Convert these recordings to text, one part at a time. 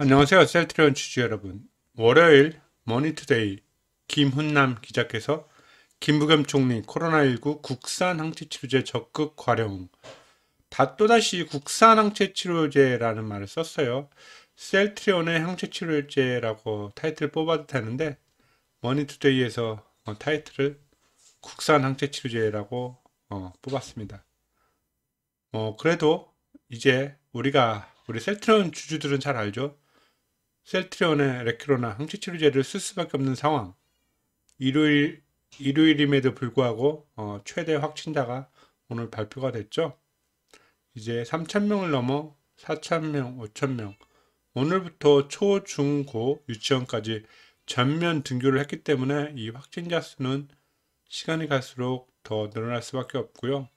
안녕하세요. 셀트리온 취주 여러분. 월요일 머니투데이 김훈남 기자께서 김부겸 총리 코로나19 국산 항체 치료제 적극 활용. 다 또다시 국산 항체 치료제라는 말을 썼어요. 셀트리온의 항체 치료제라고 타이틀 뽑아도 되는데 머니투데이에서 뭐 타이틀을 국산 항체 치료제라고 어, 뽑았습니다. 어, 그래도 이제 우리가 우리 셀트리온 주주들은 잘 알죠. 셀트리온의 레큐로나 항체치료제를 쓸 수밖에 없는 상황. 일요일, 일요일임에도 불구하고 어, 최대 확진자가 오늘 발표가 됐죠. 이제 3,000명을 넘어 4,000명, 5,000명. 오늘부터 초, 중, 고, 유치원까지 전면 등교를 했기 때문에 이 확진자 수는 시간이 갈수록 더 늘어날 수밖에 없고요.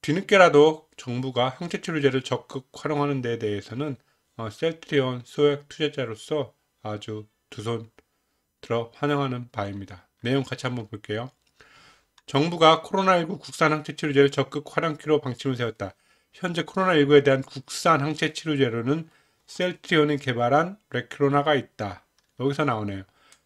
뒤늦게라도 정부가 항체치료제를 적극 활용하는 데 대해서는 어, 셀트리온 소액 투자자로서 아주 두 손 들어 환영하는 바입니다. 내용 같이 한번 볼게요. 정부가 코로나19 국산 항체 치료제를 적극 활용 키로 방침을 세웠다. 현재 코로나19에 대한 국산 항체 치료제로는 셀트리온이 개발한 레키로나가 있다. 여기서 나오네요.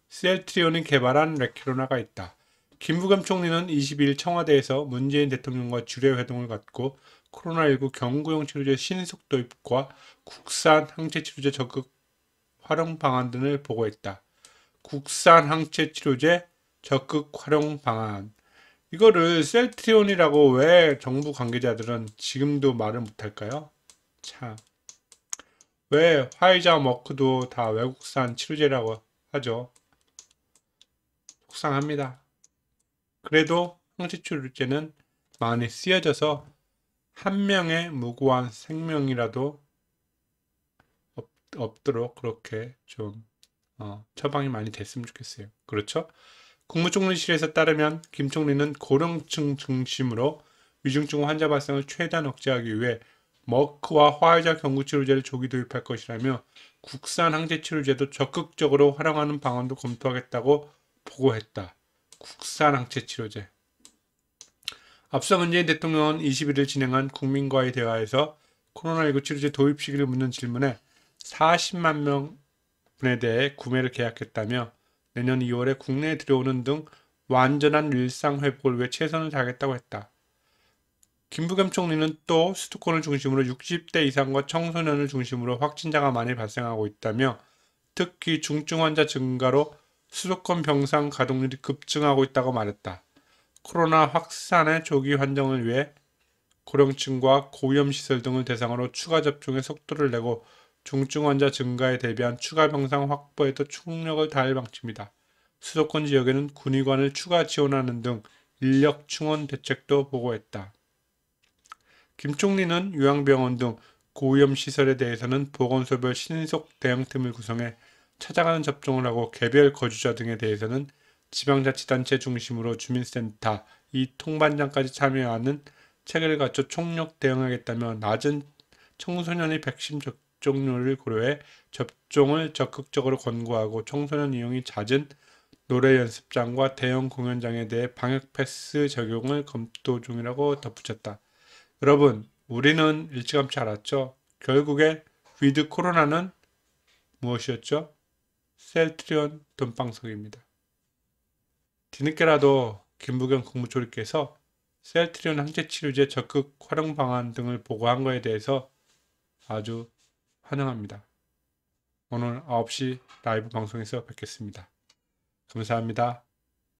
셀트리온이 개발한 레키로나가 있다. 김부겸 총리는 20일 청와대에서 문재인 대통령과 주례회동을 갖고 코로나19 경구용 치료제 신속 도입과 국산 항체 치료제 적극 활용 방안 등을 보고했다. 국산 항체 치료제 적극 활용 방안. 이거를 셀트리온이라고 왜 정부 관계자들은 지금도 말을 못할까요? 참. 왜 화이자 머크도 다 외국산 치료제라고 하죠? 속상합니다. 그래도 항체추율제는 많이 쓰여져서 한 명의 무고한 생명이라도 없, 도록 그렇게 좀 어, 처방이 많이 됐으면 좋겠어요. 그렇죠? 국무총리실에서 따르면 김 총리는 고령층 중심으로 위중증 환자 발생을 최대한 억제하기 위해 머크와 화이자 경구치료제를 조기 도입할 것이라며 국산 항체치료제도 적극적으로 활용하는 방안도 검토하겠다고 보고했다. 국산 항체 치료제. 앞서 문재인 대통령은 21일 진행한 국민과의 대화에서 코로나19 치료제 도입 시기를 묻는 질문에 40만 명분에 대해 구매를 계약했다며 내년 2월에 국내에 들어오는 등 완전한 일상 회복을 위해 최선을 다하겠다고 했다. 김부겸 총리는 또 수도권을 중심으로 60대 이상과 청소년을 중심으로 확진자가 많이 발생하고 있다며 특히 중증 환자 증가로 수도권 병상 가동률이 급증하고 있다고 말했다. 코로나 확산의 조기 환정을 위해 고령층과 고위험시설 등을 대상으로 추가 접종의 속도를 내고 중증 환자 증가에 대비한 추가 병상 확보에도 총력을 다할 방침이다. 수도권 지역에는 군의관을 추가 지원하는 등 인력 충원 대책도 보고했다. 김 총리는 요양병원 등 고위험 시설에 대해서는 보건소별 신속 대응팀을 구성해 찾아가는 접종을 하고 개별 거주자 등에 대해서는 지방자치단체 중심으로 주민센터 이 통반장까지 참여하는 체계를 갖춰 총력 대응하겠다며 낮은 청소년의 백신 접종률을 고려해 접종을 적극적으로 권고하고 청소년 이용이 잦은 노래 연습장과 대형 공연장에 대해 방역 패스 적용을 검토 중이라고 덧붙였다. 여러분, 우리는 일찌감치 알았죠? 결국에 위드 코로나는 무엇이었죠? 셀트리온 돈방석입니다. 뒤늦게라도 김부겸 국무총리께서 셀트리온 항체치료제 적극 활용 방안 등을 보고한 것에 대해서 아주 환영합니다. 오늘 9시 라이브 방송에서 뵙겠습니다. 감사합니다.